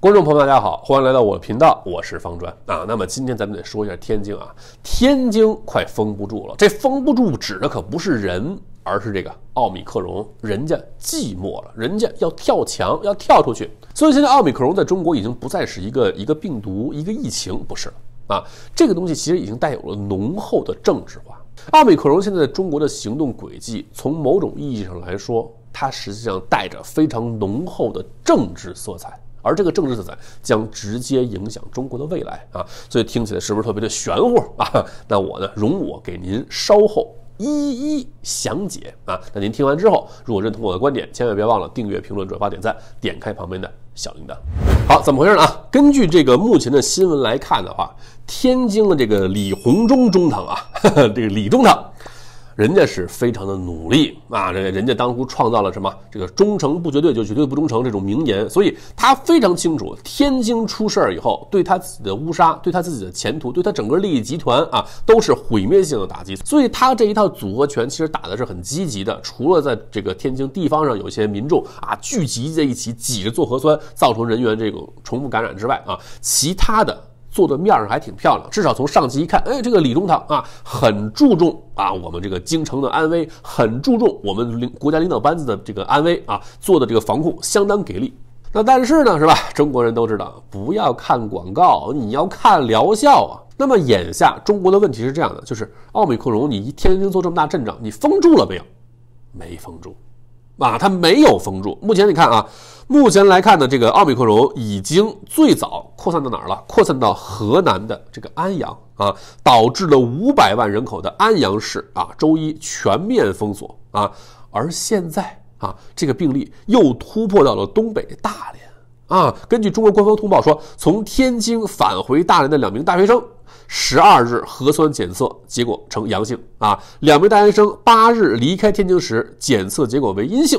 观众朋友们，大家好，欢迎来到我的频道，我是方砖啊。那么今天咱们得说一下天津啊，天津快封不住了。这封不住指的可不是人，而是这个奥米克戎，人家寂寞了，人家要跳墙，要跳出去。所以现在奥米克戎在中国已经不再是一个一个病毒，一个疫情，不是了啊。这个东西其实已经带有了浓厚的政治化。奥米克戎现在中国的行动轨迹，从某种意义上来说，它实际上带着非常浓厚的政治色彩。而这个政治色彩将直接影响中国的未来啊，所以听起来是不是特别的玄乎啊？那我呢，容我给您稍后一一详解啊。那您听完之后，如果认同我的观点，千万别忘了订阅、评论、转发、点赞，点开旁边的小铃铛。好，怎么回事呢？根据这个目前的新闻来看的话，天津的这个李鸿忠中堂啊，这个李中堂人家是非常的努力啊，这人家当初创造了什么这个忠诚不绝对就绝对不忠诚这种名言，所以他非常清楚天津出事儿以后对他自己的乌纱，对他自己的前途，对他整个利益集团啊都是毁灭性的打击，所以他这一套组合拳其实打的是很积极的，除了在这个天津地方上有些民众啊聚集在一起挤着做核酸，造成人员这种重复感染之外啊，其他的。做的面上还挺漂亮，至少从上级一看，哎，这个李中堂啊，很注重啊我们这个京城的安危，很注重我们领国家领导班子的这个安危啊，做的这个防控相当给力。那但是呢，是吧？中国人都知道，不要看广告，你要看疗效啊。那么眼下中国的问题是这样的，就是奥美克隆，你一天天做这么大阵仗，你封住了没有？没封住。啊，它没有封住。目前你看啊，目前来看呢，这个奥密克戎已经最早扩散到哪儿了？扩散到河南的这个安阳啊，导致了五百万人口的安阳市啊，周一全面封锁啊。而现在啊，这个病例又突破到了东北大连啊。根据中国官方通报说，从天津返回大连的两名大学生。十二日核酸检测结果呈阳性啊！两名大学生八日离开天津时检测结果为阴性，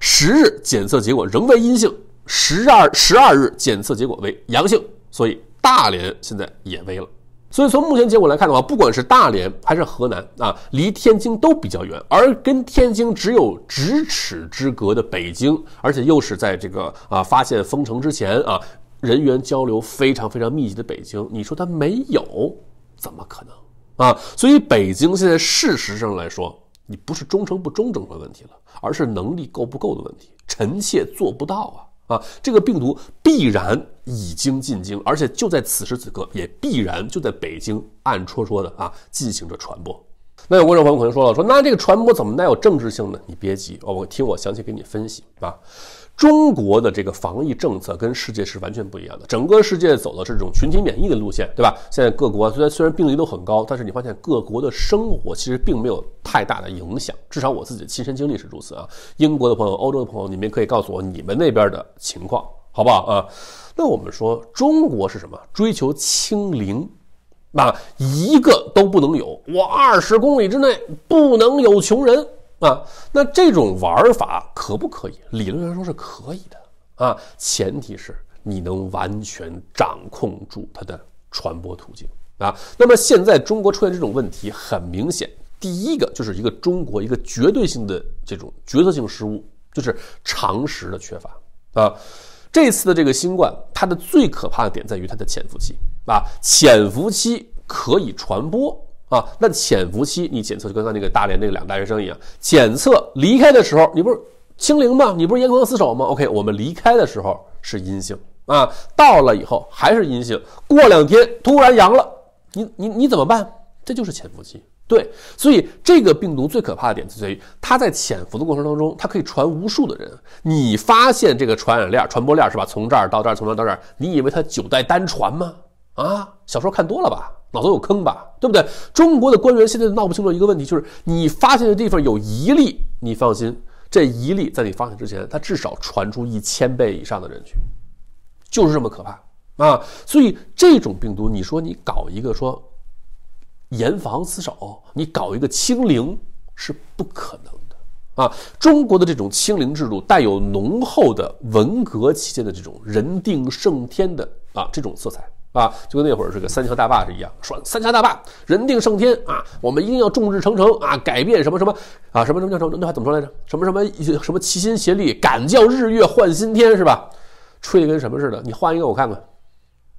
十日检测结果仍为阴性，十二十二日检测结果为阳性，所以大连现在也危了。所以从目前结果来看的话，不管是大连还是河南啊，离天津都比较远，而跟天津只有咫尺之隔的北京，而且又是在这个啊发现封城之前啊。人员交流非常非常密集的北京，你说它没有，怎么可能啊？所以北京现在事实上来说，你不是忠诚不忠诚的问题了，而是能力够不够的问题。臣妾做不到啊啊！这个病毒必然已经进京，而且就在此时此刻，也必然就在北京暗戳戳的啊进行着传播。那有观众朋友可能说了，说那这个传播怎么带有政治性呢？你别急，我听我详细给你分析啊。中国的这个防疫政策跟世界是完全不一样的，整个世界走的是这种群体免疫的路线，对吧？现在各国虽然虽然病例都很高，但是你发现各国的生活其实并没有太大的影响，至少我自己的亲身经历是如此啊。英国的朋友、欧洲的朋友，你们可以告诉我你们那边的情况，好不好啊？那我们说中国是什么？追求清零。啊，一个都不能有，我二十公里之内不能有穷人啊。那这种玩法可不可以？理论上说是可以的啊，前提是你能完全掌控住它的传播途径啊。那么现在中国出现这种问题，很明显，第一个就是一个中国一个绝对性的这种决策性失误，就是常识的缺乏啊。这次的这个新冠，它的最可怕的点在于它的潜伏期啊，潜伏期可以传播啊。那潜伏期你检测，就跟刚个大连那个两个大学生一样，检测离开的时候你不是清零吗？你不是严防死守吗？OK，我们离开的时候是阴性啊，到了以后还是阴性，过两天突然阳了，你你你怎么办？这就是潜伏期。对，所以这个病毒最可怕的点就在于，它在潜伏的过程当中，它可以传无数的人。你发现这个传染链、传播链是吧？从这儿到这儿，从这儿到这儿，你以为它九代单传吗？啊，小说看多了吧，脑子有坑吧，对不对？中国的官员现在闹不清楚一个问题，就是你发现的地方有一例，你放心，这一例在你发现之前，它至少传出一千倍以上的人群，就是这么可怕啊！所以这种病毒，你说你搞一个说。严防死守，你搞一个清零是不可能的啊！中国的这种清零制度带有浓厚的文革期间的这种人定胜天的啊这种色彩啊，就跟那会儿这个三峡大坝是一样，说三峡大坝人定胜天啊，我们一定要众志成城啊，改变什么什么啊，什么什么叫什么那话怎么说来着？什么什么什么齐心协力，敢叫日月换新天是吧？吹的跟什么似的？你换一个我看看。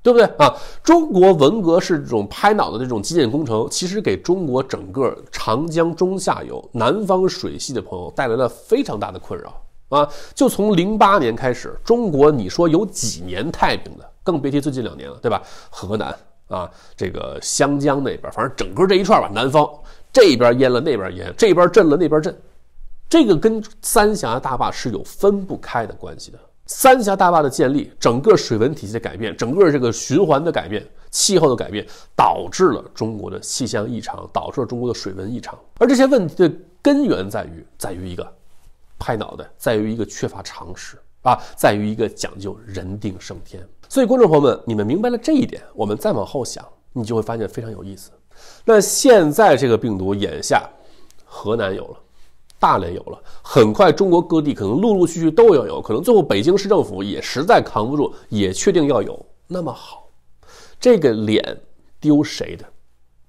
对不对啊？中国文革是这种拍脑的这种基建工程，其实给中国整个长江中下游南方水系的朋友带来了非常大的困扰啊！就从零八年开始，中国你说有几年太平的，更别提最近两年了，对吧？河南啊，这个湘江那边，反正整个这一串吧，南方这边淹了，那边淹，这边震了，那边震，这个跟三峡大坝是有分不开的关系的。三峡大坝的建立，整个水文体系的改变，整个这个循环的改变，气候的改变，导致了中国的气象异常，导致了中国的水文异常。而这些问题的根源在于，在于一个拍脑袋，在于一个缺乏常识啊，在于一个讲究人定胜天。所以，观众朋友们，你们明白了这一点，我们再往后想，你就会发现非常有意思。那现在这个病毒，眼下，河南有了。大连有了，很快中国各地可能陆陆续续都要有，可能最后北京市政府也实在扛不住，也确定要有。那么好，这个脸丢谁的？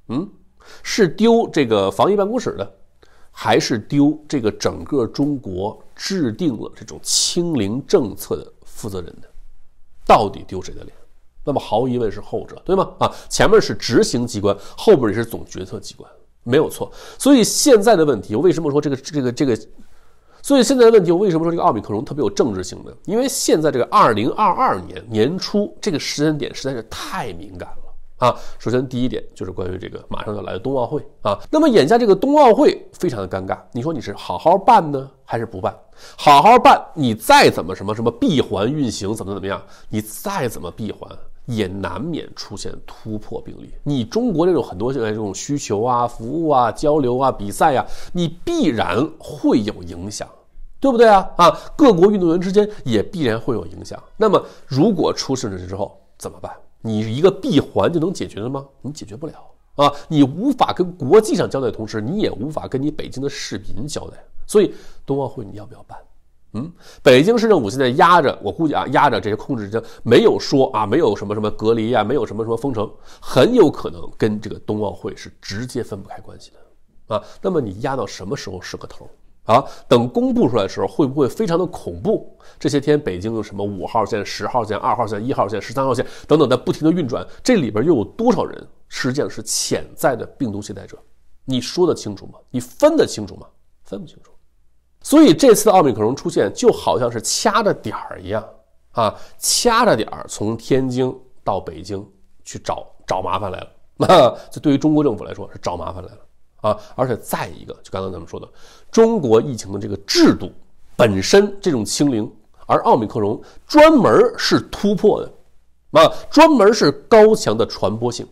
嗯，是丢这个防疫办公室的，还是丢这个整个中国制定了这种清零政策的负责人的？到底丢谁的脸？那么毫无疑问是后者，对吗？啊，前面是执行机关，后边也是总决策机关。没有错，所以现在的问题，我为什么说这个这个这个？所以现在的问题，我为什么说这个奥米克戎特别有政治性呢？因为现在这个二零二二年年初这个时间点实在是太敏感了啊！首先第一点就是关于这个马上要来的冬奥会啊，那么眼下这个冬奥会非常的尴尬，你说你是好好办呢，还是不办？好好办，你再怎么什么什么闭环运行，怎么怎么样？你再怎么闭环？也难免出现突破病例。你中国这种很多现在这种需求啊、服务啊、交流啊、比赛呀，你必然会有影响，对不对啊？啊，各国运动员之间也必然会有影响。那么如果出事了之后怎么办？你一个闭环就能解决了吗？你解决不了啊！你无法跟国际上交代，同时你也无法跟你北京的市民交代。所以，冬奥会你要不要办？嗯，北京市政府现在压着，我估计啊，压着这些控制者没有说啊，没有什么什么隔离啊，没有什么什么封城，很有可能跟这个冬奥会是直接分不开关系的啊。那么你压到什么时候是个头儿？啊，等公布出来的时候，会不会非常的恐怖？这些天北京有什么五号线、十号线、二号线、一号线、十三号线等等，在不停的运转，这里边又有多少人实际上是潜在的病毒携带者？你说得清楚吗？你分得清楚吗？分不清楚。所以这次的奥密克戎出现就好像是掐着点儿一样啊，掐着点儿从天津到北京去找找麻烦来了。那 这对于中国政府来说是找麻烦来了啊！而且再一个，就刚刚咱们说的，中国疫情的这个制度本身这种清零，而奥密克戎专门是突破的，啊，专门是高强的传播性。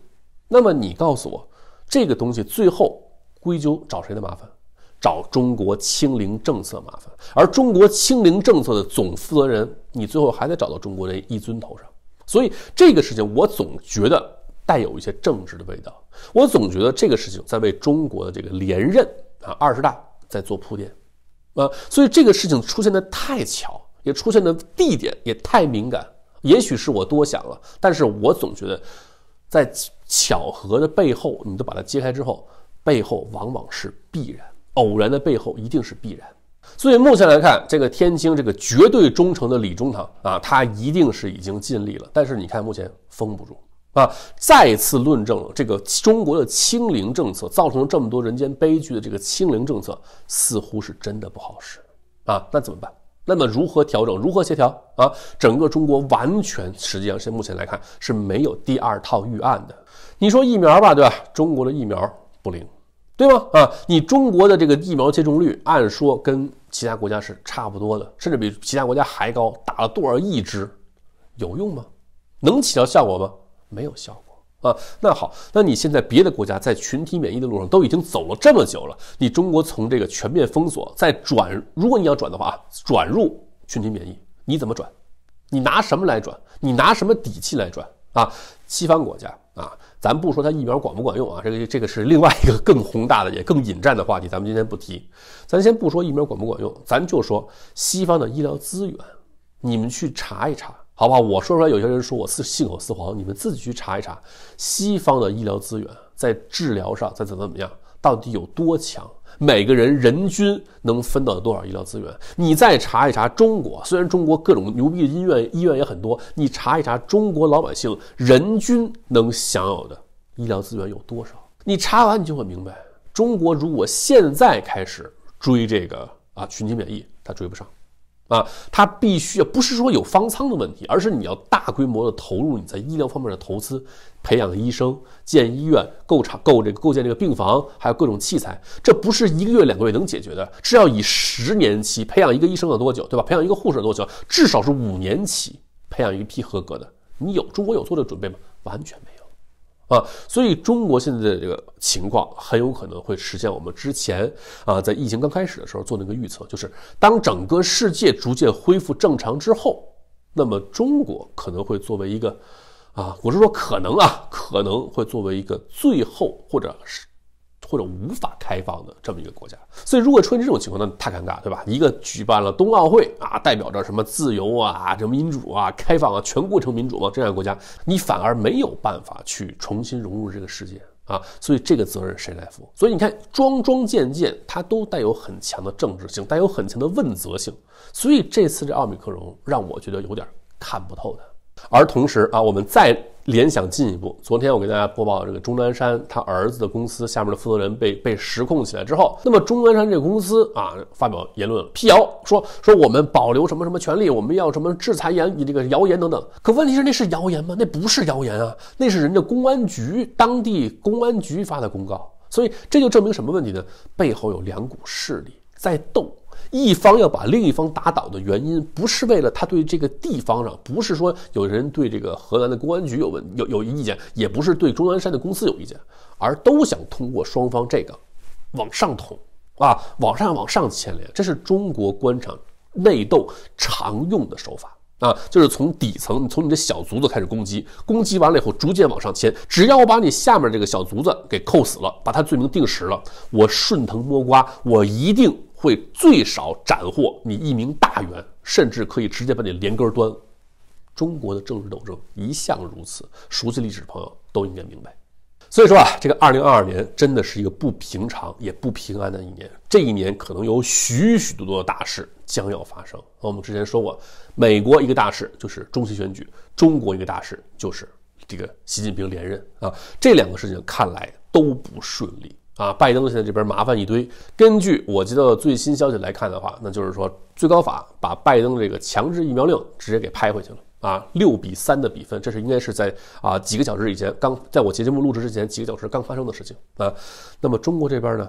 那么你告诉我，这个东西最后归咎找谁的麻烦？找中国清零政策麻烦，而中国清零政策的总负责人，你最后还得找到中国人一尊头上。所以这个事情，我总觉得带有一些政治的味道。我总觉得这个事情在为中国的这个连任啊二十大在做铺垫，啊，所以这个事情出现的太巧，也出现的地点也太敏感。也许是我多想了，但是我总觉得在巧合的背后，你都把它揭开之后，背后往往是必然。偶然的背后一定是必然，所以目前来看，这个天津这个绝对忠诚的李中堂啊，他一定是已经尽力了。但是你看，目前封不住啊，再次论证了这个中国的清零政策造成了这么多人间悲剧的这个清零政策，似乎是真的不好使啊。那怎么办？那么如何调整？如何协调啊？整个中国完全实际上，目前来看是没有第二套预案的。你说疫苗吧，对吧？中国的疫苗不灵。对吗？啊，你中国的这个疫苗接种率，按说跟其他国家是差不多的，甚至比其他国家还高。打了多少亿只，有用吗？能起到效果吗？没有效果啊。那好，那你现在别的国家在群体免疫的路上都已经走了这么久了，你中国从这个全面封锁再转，如果你要转的话啊，转入群体免疫，你怎么转？你拿什么来转？你拿什么底气来转啊？西方国家啊。咱不说它疫苗管不管用啊，这个这个是另外一个更宏大的也更引战的话题，咱们今天不提。咱先不说疫苗管不管用，咱就说西方的医疗资源，你们去查一查，好不好？我说出来，有些人说我信口雌黄，你们自己去查一查，西方的医疗资源在治疗上在怎么怎么样，到底有多强？每个人人均能分到多少医疗资源？你再查一查中国，虽然中国各种牛逼的医院医院也很多，你查一查中国老百姓人均能享有的医疗资源有多少？你查完你就会明白，中国如果现在开始追这个啊群体免疫，他追不上。啊，它必须要不是说有方舱的问题，而是你要大规模的投入你在医疗方面的投资，培养医生、建医院、构厂构这个构建这个病房，还有各种器材，这不是一个月两个月能解决的，是要以十年期培养一个医生要多久，对吧？培养一个护士多久？至少是五年期培养一批合格的，你有中国有做这准备吗？完全没有。啊，所以中国现在的这个情况很有可能会实现我们之前啊，在疫情刚开始的时候做那个预测，就是当整个世界逐渐恢复正常之后，那么中国可能会作为一个，啊，我是说可能啊，可能会作为一个最后或者是。或者无法开放的这么一个国家，所以如果出现这种情况，那太尴尬，对吧？一个举办了冬奥会啊，代表着什么自由啊、什么民主啊、开放啊、全过程民主嘛，这样的国家，你反而没有办法去重新融入这个世界啊。所以这个责任谁来负？所以你看，桩桩件件，它都带有很强的政治性，带有很强的问责性。所以这次这奥密克戎让我觉得有点看不透的。而同时啊，我们在。联想进一步，昨天我给大家播报这个钟南山他儿子的公司下面的负责人被被实控起来之后，那么钟南山这个公司啊发表言论辟谣，说说我们保留什么什么权利，我们要什么制裁言你这个谣言等等。可问题是那是谣言吗？那不是谣言啊，那是人家公安局当地公安局发的公告，所以这就证明什么问题呢？背后有两股势力在斗。一方要把另一方打倒的原因，不是为了他对这个地方上，不是说有人对这个河南的公安局有问有有意见，也不是对钟南山的公司有意见，而都想通过双方这个往上捅啊，往上往上牵连，这是中国官场内斗常用的手法啊，就是从底层，从你的小卒子开始攻击，攻击完了以后，逐渐往上牵，只要我把你下面这个小卒子给扣死了，把他罪名定实了，我顺藤摸瓜，我一定。会最少斩获你一名大员，甚至可以直接把你连根端。中国的政治斗争一向如此，熟悉历史的朋友都应该明白。所以说啊，这个二零二二年真的是一个不平常也不平安的一年。这一年可能有许许多多的大事将要发生。我们之前说过，美国一个大事就是中期选举，中国一个大事就是这个习近平连任啊。这两个事情看来都不顺利。啊，拜登现在这边麻烦一堆。根据我接到的最新消息来看的话，那就是说最高法把拜登这个强制疫苗令直接给拍回去了啊，六比三的比分，这是应该是在啊几个小时以前，刚在我节节目录制之前几个小时刚发生的事情啊。那么中国这边呢，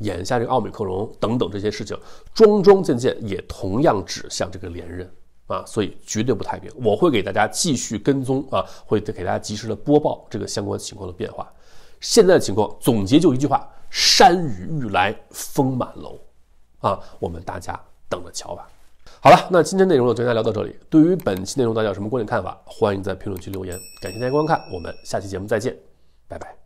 眼下这个奥密克戎等等这些事情，桩桩件件也同样指向这个连任啊，所以绝对不太平。我会给大家继续跟踪啊，会给大家及时的播报这个相关情况的变化。现在的情况总结就一句话：山雨欲来风满楼，啊，我们大家等着瞧吧。好了，那今天内容呢，就跟大家聊到这里。对于本期内容，大家有什么观点看法，欢迎在评论区留言。感谢大家观看，我们下期节目再见，拜拜。